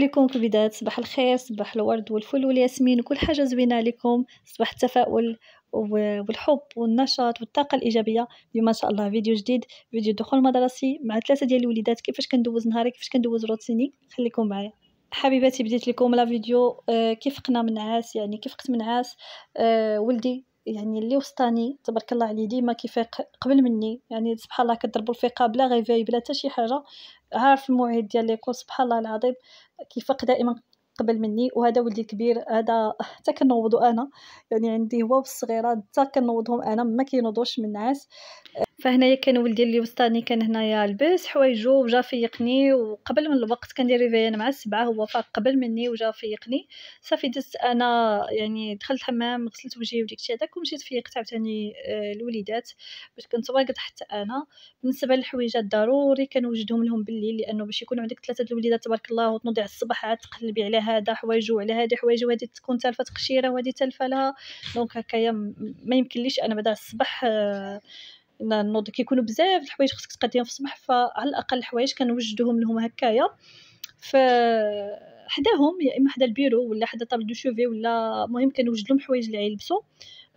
عليكم كبيدات صباح الخير صباح الورد والفل والياسمين وكل حاجه زوينه عليكم صباح التفاؤل والحب والنشاط والطاقه الايجابيه اليوم ان شاء الله فيديو جديد فيديو دخول مدرسي مع ثلاثه ديال الوليدات كيفاش كندوز نهاري كيفاش كندوز روتيني خليكم معايا حبيباتي بديت لكم لا فيديو آه، كيف قنا من عاس يعني كيف قت من عاس آه، ولدي يعني اللي وسطاني تبارك الله عليه ديما كيفيق قبل مني يعني سبحان الله كضربوا الفيقه بلا غيفاي بلا حتى شي حاجه عارف الموعد ديال لي كورس الله العظيم كيفاق دائما قبل مني وهذا ولدي الكبير هذا حتى كنوضو انا يعني عندي هو والصغيره حتى كنوضهم انا ما كينوضوش من النعاس فهنايا كان ولدي اللي وسطاني كان هنايا لبس حوايجو وجا فيقني وقبل من الوقت كان ديري ريفيان مع السبعة هو فاق قبل مني وجا فيقني صافي دزت انا يعني دخلت الحمام غسلت وجهي وديك الشيء هذاك ومشيت فيقت عاوتاني آه، الوليدات باش كنت واقد حتى انا بالنسبه للحويجات ضروري كنوجدهم لهم بالليل لانه باش يكون عندك ثلاثه الوليدات تبارك الله وتنوضي على الصباح عاد تقلبي على هذا حوايجو على هذه حوايجو هذه تكون تالفه تقشيره وهذه تالفه لها دونك هكايا ما يمكنليش انا بعدا الصباح آه، نوض كيكونوا بزاف الحوايج خصك تقاديهم في الصباح فعلى الاقل الحوايج كنوجدوهم لهم هكايا ف حداهم يا اما حدا البيرو ولا حدا طابل دو شوفي ولا المهم كنوجد لهم حوايج اللي يلبسوا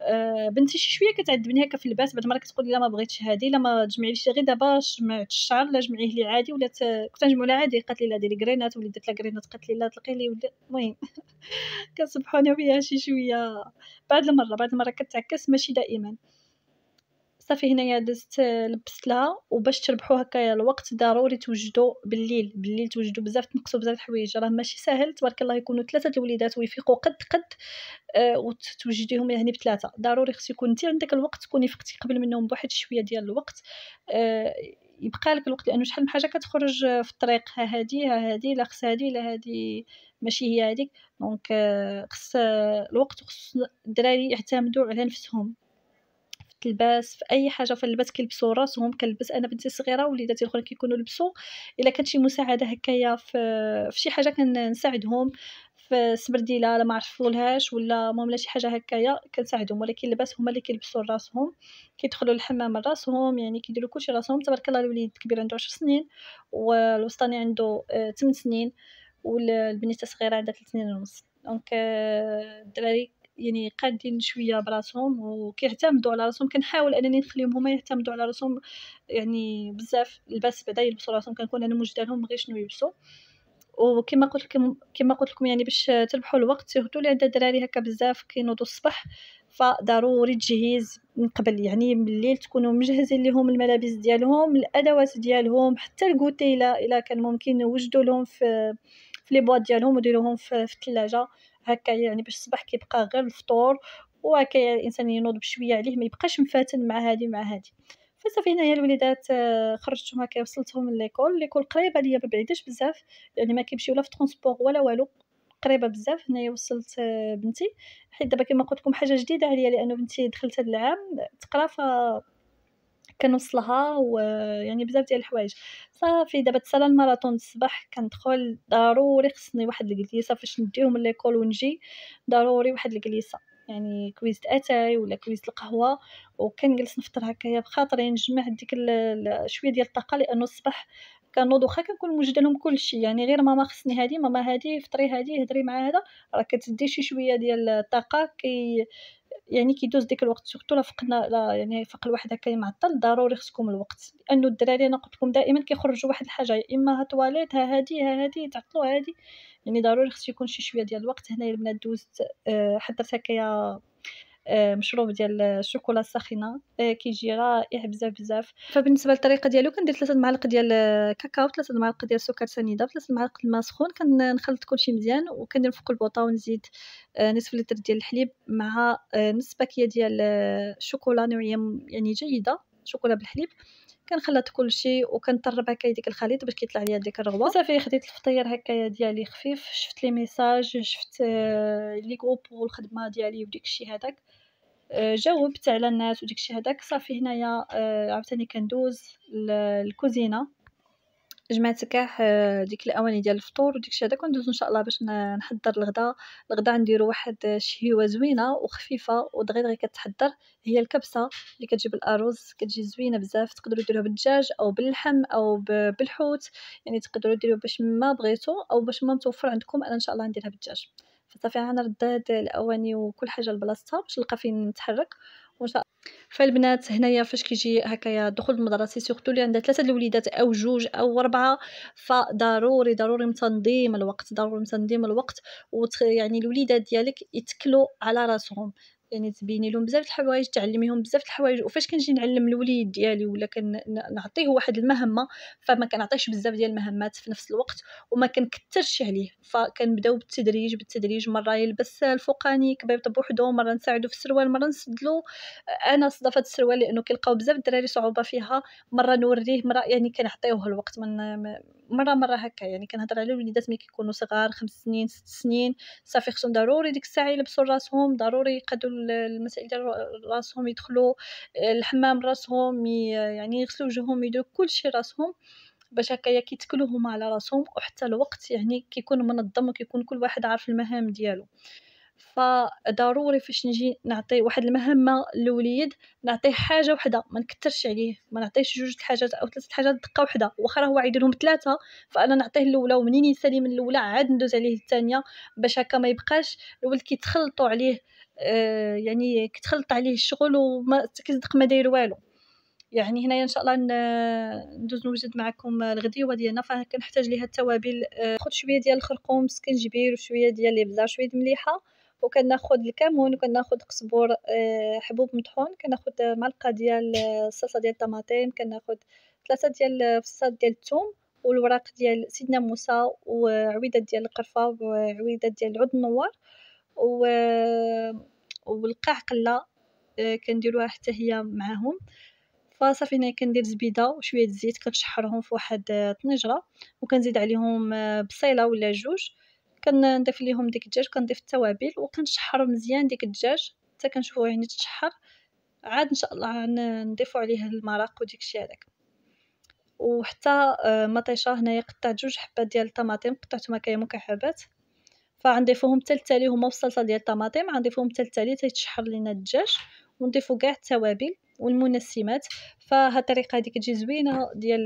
أه بنتي شي شويه كتعذبني هكا في اللباس بعد مره كتقول لا ما بغيتش هذه لا ما تجمعي غير دابا جمعت الشعر لا جمعيه لي عادي ولا ت... كنت نجمعو لها عادي قالت لي لا ديري كرينات ولا درت لها كرينات قالت لي لا تلقي لي ولا المهم كنصبحوا انا وياها شي شويه بعد المره بعد المره كتعكس ماشي دائما صافي هنايا دزت لبست لها وباش تربحوا هكايا الوقت ضروري توجدوا بالليل بالليل توجدوا بزاف تنقصوا بزاف الحوايج راه ماشي ساهل تبارك الله يكونوا ثلاثه الوليدات ويفيقوا قد قد آه، وتوجديهم يعني بثلاثه ضروري خص يكون انت عندك الوقت تكوني فقتي قبل منهم بواحد شويه ديال الوقت آه، يبقى لك الوقت لانه شحال من حاجه كتخرج في الطريق ها هادي ها هادي لا خص هادي لا هادي ماشي هي هذيك دونك آه، خص الوقت وخص الدراري يعتمدوا على نفسهم تلباس في اي حاجه في البنات كيلبسوا راسهم كنلبس انا بنتي صغيره وليداتي الاخرين كيكونوا لبسوا الا كانت شي مساعده هكايا في في شي حاجه كنساعدهم في سبرديله لا ما عرفولهاش ولا المهم لا شي حاجه هكايا كنساعدهم ولكن اللباس هما اللي كيلبسوا راسهم كيدخلوا للحمام راسهم يعني كيديروا كلشي راسهم تبارك الله الوليد كبير عنده 10 سنين والوسطاني عنده 8 آه، سنين والبنيته صغيره عندها 3 سنين ونص دونك آه، الدراري يعني قادين شويه براسهم وكيعتمدوا على راسهم كنحاول انني نخليهم هما يعتمدوا على راسهم يعني بزاف الباس بعدا يلبسوا راسهم كنكون انا موجده لهم غير شنو يلبسوا وكما قلت لكم كما قلت لكم يعني باش تربحوا الوقت سيرتو اللي عندها دراري هكا بزاف كينوضوا الصباح فضروري تجهيز من قبل يعني من الليل تكونوا مجهزين لهم الملابس ديالهم الادوات ديالهم حتى الكوتي الا كان ممكن نوجدوا لهم في في لي بواط ديالهم وديروهم في, الثلاجه هكا يعني باش الصباح كيبقى غير الفطور وهكا الانسان ينوض بشويه عليه ما يبقاش مفاتن مع هذه مع هذه فصافي هنايا الوليدات آه، خرجتهم هكا وصلتهم ليكول ليكول قريبه ليا ما بعيدش بزاف يعني ما كيمشيو لا في ترونسبور ولا والو قريبه بزاف هنايا وصلت آه، بنتي حيت دابا كما قلت لكم حاجه جديده عليا لانه بنتي دخلت هذا العام تقرا ف كنوصلها ويعني بزاف ديال الحوايج صافي دابا تسالا الماراثون الصباح كندخل ضروري خصني واحد الكليسه فاش نديهم ليكول ونجي ضروري واحد الكليسه يعني كويز اتاي ولا كويز القهوه وكنجلس نفطر هكايا بخاطري نجمع ديك شويه ديال الطاقه لانه الصباح كنوض واخا كنكون موجده لهم كلشي يعني غير ماما خصني هادي ماما هادي فطري هادي هدري مع هذا راه كتدي شي شويه ديال الطاقه كي يعني كيدوز ديك الوقت سورتو لا فقنا لا يعني فق الواحد هكا معطل ضروري خصكم الوقت لانه الدراري انا قلت لكم دائما كيخرجوا واحد الحاجه يا اما ها تواليت ها هادي ها هادي تعطلوا هادي يعني ضروري خص يكون شي شويه ديال الوقت هنايا البنات دوزت آه، حضرت هكايا آه، مشروب ديال الشوكولا الساخنه آه، كيجي رائع بزاف بزاف فبالنسبه للطريقه ديالو كندير ثلاثه معالق ديال الكاكاو ثلاثه معالق ديال السكر سنيده ثلاثه معالق الماء سخون كنخلط كلشي مزيان وكندير فوق البوطه ونزيد آه، نصف لتر ديال الحليب مع نص باكيه ديال الشوكولا نوعيه يعني جيده شوكولا بالحليب كنخلط كلشي وكنطرب هكا ديك الخليط باش كيطلع ليا ديك الرغوه صافي خديت الفطير هكايا ديالي خفيف شفت لي ميساج شفت لي جروب والخدمه ديالي وديك الشيء هذاك آه، جاوبت على الناس وداكشي هداك صافي هنايا آه، عاوتاني كندوز للكوزينه جمعت كاع آه، ديك الاواني ديال الفطور وداكشي هذاك كندوز ان شاء الله باش نحضر الغدا الغدا نديرو واحد الشهيوه زوينه وخفيفه ودغيا غير كتحضر هي الكبسه اللي كتجيب الارز كتجي زوينه بزاف تقدروا ديروها بالدجاج او باللحم او بالحوت يعني تقدروا ديروها باش ما بغيتو او باش ما متوفر عندكم انا ان شاء الله نديرها بالدجاج فصافي غنرداد الاواني وكل حاجه لبلاصتها باش نلقى فين نتحرك وان فالبنات هنايا فاش كيجي هكايا دخول المدرسه سورتو اللي عندها ثلاثه الوليدات او جوج او اربعه فضروري ضروري تنظيم الوقت ضروري تنظيم الوقت وت يعني الوليدات ديالك يتكلوا على راسهم يعني تبيني لهم بزاف الحوايج تعلميهم بزاف الحوايج وفاش كنجي نعلم الوليد ديالي ولا كنعطيه واحد المهمه فما كنعطيش بزاف ديال المهمات في نفس الوقت وما كنكثرش عليه فكنبداو بالتدريج بالتدريج مره يلبس الفوقاني كبيبط بوحدو مره نساعدو في السروال مره نسدلو انا صدفت السروال لانه كيلقاو بزاف الدراري صعوبه فيها مره نوريه مره يعني كنعطيوه الوقت من مره مره هكا يعني كنهضر على الوليدات ملي كيكونوا صغار خمس سنين ست سنين صافي خصهم ضروري ديك الساعه يلبسوا راسهم ضروري يقادوا المسائل ديال راسهم يدخلوا آه، الحمام راسهم يعني يغسلوا وجههم يديروا كلشي راسهم باش هكايا كيتكلوا هما على راسهم وحتى الوقت يعني كيكون منظم وكيكون كل واحد عارف المهام ديالو فضروري فاش نجي نعطي واحد المهمه للوليد نعطيه حاجه وحده ما نكثرش عليه ما نعطيهش جوج الحاجات او ثلاثه الحاجات دقه وحده واخا هو عيديرهم ثلاثه فانا نعطيه الاولى ومنين يسالي من الاولى عاد ندوز عليه الثانيه باش هكا ما يبقاش الولد كيتخلطوا عليه آه، يعني كيتخلط عليه الشغل وما كيصدق ما داير والو يعني هنايا ان شاء الله ندوز نوجد معكم الغديوه ديالنا فكنحتاج ليها التوابل آه، خد شويه ديال الخرقوم سكنجبير وشويه ديال الابزار شويه مليحه وكناخد الكمون وكناخد قزبور آه، حبوب مطحون كناخد معلقه ديال الصلصه آه، ديال الطماطم كناخد ثلاثه ديال آه، فصات ديال الثوم والوراق ديال سيدنا موسى وعويده ديال القرفه وعويده ديال العود النوار و والقاع قله كنديروها حتى هي معاهم فصافي هنا كندير زبيده وشويه الزيت كنشحرهم في واحد الطنجره وكنزيد عليهم بصيله ولا جوج كنضيف ليهم ديك الدجاج وكنضيف التوابل وكنشحر مزيان ديك الدجاج حتى كنشوفو يعني تشحر عاد ان شاء الله نضيفو عليه المرق الشيء هذاك وحتى آه، مطيشه هنايا قطعت جوج حبات ديال الطماطم قطعتهم هكايا مكعبات فغنضيفوهم حتى التالي هما في الصلصه ديال الطماطم غنضيفوهم حتى التالي تيتشحر لينا الدجاج ونضيفو كاع التوابل والمنسمات فهاد الطريقه هذه كتجي زوينه ديال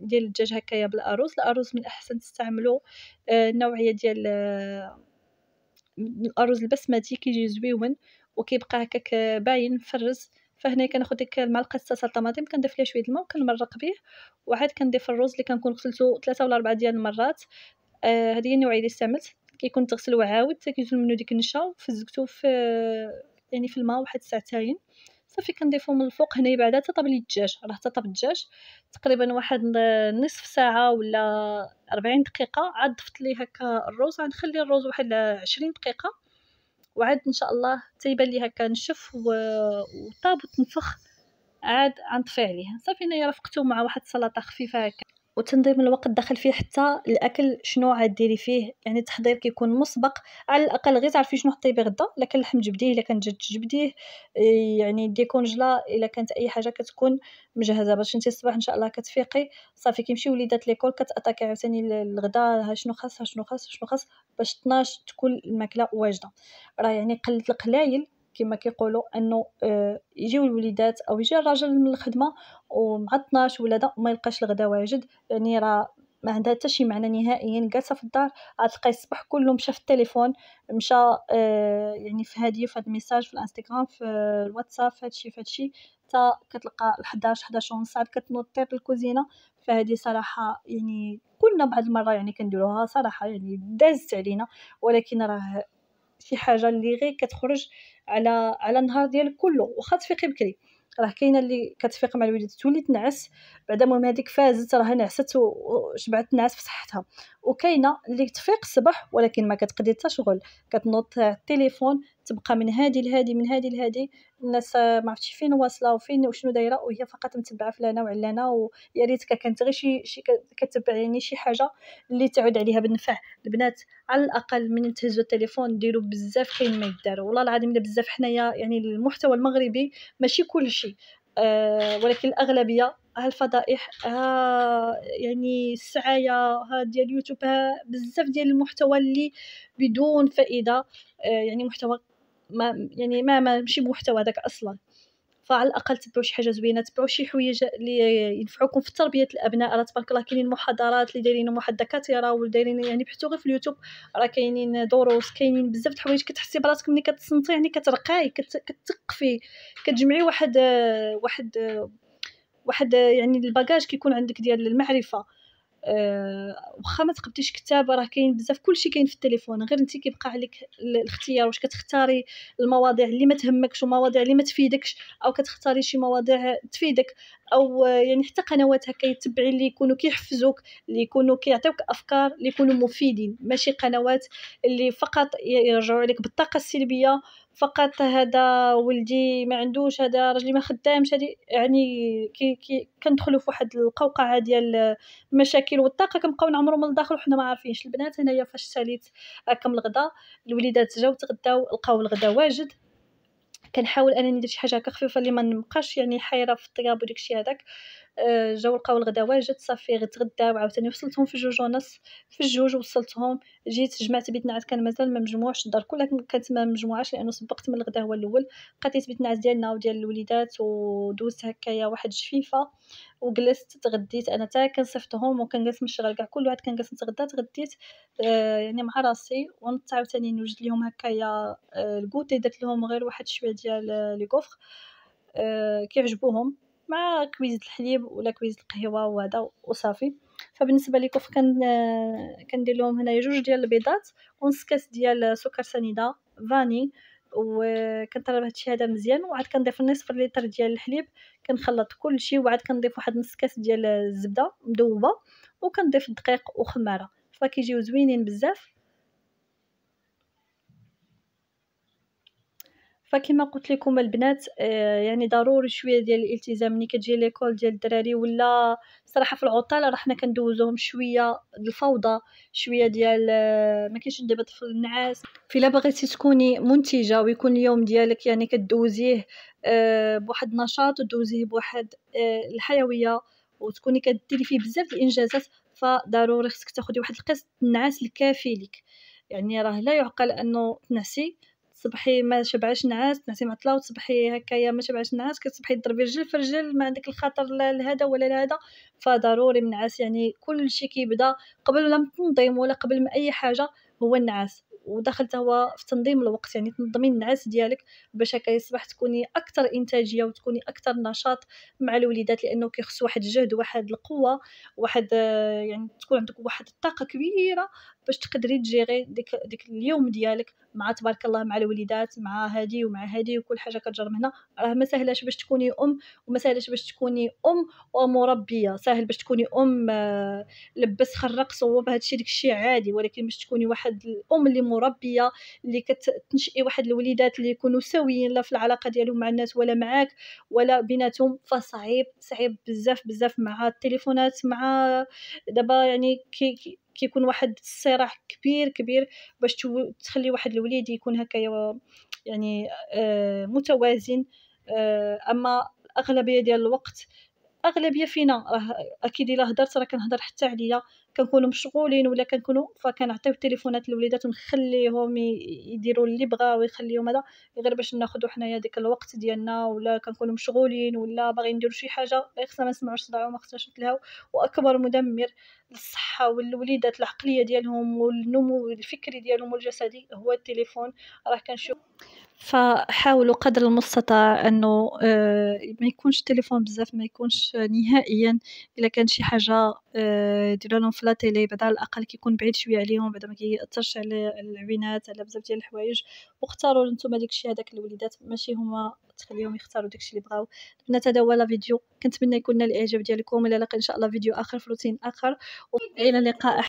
ديال الدجاج هكايا بالاروز الاروز من الاحسن تستعملوا آه، النوعيه ديال آه، الاروز البسمتي كيجي زويون وكيبقى هكاك آه، باين مفرز فهنا كناخذ ديك المعلقه صلصه الطماطم كنضيف ليها شويه الماء وكنمرق به وعاد كنضيف الرز اللي كنكون غسلته ثلاثه ولا اربعه ديال المرات هذه هي النوعيه اللي استعملت كيكون تغسل وعاود كيجي منه ديك النشا وفزكتو في يعني في الماء واحد ساعتين صافي كنضيفو من الفوق هنايا بعدا تطاب لي الدجاج راه تطاب الدجاج تقريبا واحد نصف ساعه ولا 40 دقيقه عاد ضفت ليه هكا الروز غنخلي الروز واحد 20 دقيقه وعاد ان شاء الله تيبان لي هكا نشف وطاب وتنفخ عاد غنطفي عليه صافي هنايا رافقته مع واحد السلطه خفيفه هكا وتنظيم الوقت داخل فيه حتى الاكل شنو عاد ديري فيه يعني التحضير كيكون مسبق على الاقل غير تعرفي شنو حطيبي غدا الا كان اللحم جبديه الا كان دجاج جبديه يعني دي كونجلا الا كانت اي حاجه كتكون مجهزه باش انت الصباح ان شاء الله كتفيقي صافي كيمشي وليدات ليكول كتاتاكي عاوتاني الغدا ها شنو خاص ها شنو خاص شنو خاص باش 12 تكون الماكله واجده راه يعني قلت القلايل كما كيقولوا انه آه، يجيو الوليدات او يجي الراجل من الخدمه ومع 12 ولا ما يلقاش الغدا واجد يعني راه ما عندها حتى شي معنى نهائيا جالسه في الدار غتلقاي الصباح كله مشى في التليفون مشى آه يعني في هذه في هاد الميساج في الانستغرام في الواتساب في هادشي في هادشي حتى كتلقى 11 11 ونص عاد كتنوض طير الكوزينه فهادي صراحه يعني كلنا بعض المره يعني كنديروها صراحه يعني دازت علينا ولكن راه شي حاجه اللي غير كتخرج على على النهار ديالك كله واخا تفيقي بكري راه كاينه اللي كتفيق مع الوليدات تولي تنعس بعدا المهم هذيك فازت راه نعست وشبعت نعس في صحتها وكاينه اللي تفيق الصباح ولكن ما كتقدي حتى شغل كتنوض التليفون تبقى من هادي لهادي من هادي لهادي الناس ما عرفتش فين واصله وفين وشنو دايره وهي فقط متبعه فلانه وعلانه ويا ريتك كانت غير شي شي كتبع يعني شي حاجه اللي تعود عليها بالنفع البنات على الاقل من تهزوا التليفون ديروا بزاف كاين ما يدار والله العظيم الا بزاف حنايا يعني المحتوى المغربي ماشي كلشي أه ولكن الاغلبيه ها الفضائح ها آه، يعني السعايه ها ديال اليوتيوب ها بزاف ديال المحتوى اللي بدون فائده آه، يعني محتوى ما يعني ما ماشي محتوى هذاك اصلا فعلى الاقل تبعوا شي حاجه زوينه تبعوا شي حوايج اللي ينفعوكم في تربيه الابناء راه تبارك الله كاينين محاضرات اللي دايرين واحد الدكاتره ودايرين يعني بحثوا غير في اليوتيوب راه كاينين دروس كاينين بزاف د الحوايج كتحسي براسك ملي كتصنتي يعني كترقاي كتثقفي كتجمعي واحد واحد واحد يعني الباجاج كيكون عندك ديال المعرفه واخا ما تقبتيش كتاب راه كاين بزاف كلشي كاين في التليفون غير انت كيبقى عليك الاختيار واش كتختاري المواضيع اللي ما تهمكش ومواضيع اللي ما تفيدكش او كتختاري شي مواضيع تفيدك او يعني حتى قنوات هكا يتبعي اللي يكونوا كيحفزوك اللي يكونوا كيعطيوك افكار اللي يكونوا مفيدين ماشي قنوات اللي فقط يرجعوا عليك بالطاقه السلبيه فقط هذا ولدي ما عندوش هذا راجلي ما خدامش هذه يعني كي كي كندخلوا في واحد القوقعه ديال المشاكل والطاقه كنبقاو نعمرو من الداخل وحنا ما عارفينش البنات هنايا فاش ساليت كم الغدا الوليدات جاو تغداو لقاو الغدا واجد كنحاول انني ندير شي حاجه هكا خفيفه اللي ما نبقاش يعني حايره في الطياب وداكشي هذاك آه، جاو لقاو الغدا واجد صافي غتغداو عاوتاني وصلتهم في جوج ونص في الجوج وصلتهم جيت جمعت بيت نعس كان مازال ما مجموعش الدار كلها كانت ما مجموعاش لانه سبقت من الغدا هو الاول قضيت بيت نعس ديالنا وديال الوليدات ودوزت هكايا واحد الجفيفه وجلست تغديت انا تا كنصيفطهم وكنجلس نشتغل كاع كل واحد كنجلس نتغدى تغديت آه يعني مع راسي ونط عاوتاني نوجد لهم هكايا آه الكوتي درت لهم غير واحد شويه ديال لي كوفر آه، كيعجبوهم مع كويز الحليب ولا كويز القهوه وهذا وصافي فبالنسبه لكم كوف كن كندير لهم هنايا جوج ديال البيضات ونص كاس ديال سكر سنيده فاني وكنطرب هادشي هذا مزيان وعاد كنضيف نصف لتر ديال الحليب كنخلط كلشي وعاد كنضيف واحد نص كاس ديال الزبده مذوبه وكنضيف الدقيق وخماره فكيجيو زوينين بزاف فكما قلت لكم البنات آه، يعني ضروري شويه ديال الالتزام ملي كتجي ليكول ديال الدراري ولا صراحه في العطال راه حنا كندوزوهم شويه الفوضى شويه ديال آه، ما كاينش دابا طفل النعاس لا بغيتي تكوني منتجه ويكون اليوم ديالك يعني كدوزيه آه، بواحد النشاط ودوزيه بواحد الحيويه وتكوني كديري فيه بزاف الانجازات فضروري خصك تاخدي واحد القسط النعاس الكافي لك يعني راه لا يعقل انه تنعسي تصبحي ما شبعش نعاس تنعسي معطله وتصبحي هكايا ما شبعش نعاس كتصبحي تضربي رجل في رجل ما عندك الخاطر لا لهذا ولا لهذا فضروري من النعاس يعني كل شيء كيبدا قبل لم تنظيم ولا قبل من اي حاجه هو النعاس ودخلت هو في تنظيم الوقت يعني تنظمي النعاس ديالك باش هكا يصبح تكوني اكثر انتاجيه وتكوني اكثر نشاط مع الوليدات لانه كيخص واحد الجهد واحد القوه واحد يعني تكون عندك واحد الطاقه كبيره باش تقدري تجيري ديك ديك اليوم ديالك مع تبارك الله مع الوليدات مع هادي ومع هادي وكل حاجه كتجرم هنا راه ما سهلاش باش تكوني ام وما سهلاش باش تكوني ام ومربيه ساهل باش تكوني ام آه، لبس خرق صوب هادشي داكشي عادي ولكن باش تكوني واحد الام اللي مربيه اللي كتنشئي واحد الوليدات اللي يكونوا سويين لا في العلاقه ديالهم مع الناس ولا معاك ولا بيناتهم فصعيب صعيب بزاف بزاف مع التليفونات مع دابا يعني كي, كي كيكون واحد الصراع كبير كبير باش تخلي واحد الوليد يكون هكا يعني آه، متوازن آه، اما الاغلبيه ديال الوقت اغلبيه فينا راه اكيد الا هضرت راه كنهضر حتى عليا كنكونوا مشغولين ولا كنكونوا فكنعطيو التليفونات للوليدات ونخليهم يديروا اللي بغاو يخليهم هذا غير باش ناخذوا حنايا ديك الوقت ديالنا ولا كنكونوا مشغولين ولا باغيين نديروا شي حاجه غير خصنا ما نسمعوش صداع وما خصناش نتلهاو واكبر مدمر الصحة والوليدات العقليه ديالهم والنمو الفكري ديالهم والجسدي هو التليفون راه كنشوف فحاولوا قدر المستطاع انه آه، ما يكونش تليفون بزاف ما يكونش نهائيا الا كان شي حاجه آه، ديروا لهم في لا تيلي بعد على الاقل كيكون بعيد شويه عليهم بعد ما كياثرش على العينات على بزاف ديال الحوايج واختاروا نتوما داكشي هذاك الوليدات ماشي هما تخليهم يختاروا داكشي اللي بغاو البنات هذا هو لا فيديو كنتمنى يكون نال الاعجاب ديالكم الى لقى ان شاء الله فيديو اخر في روتين اخر والى اللقاء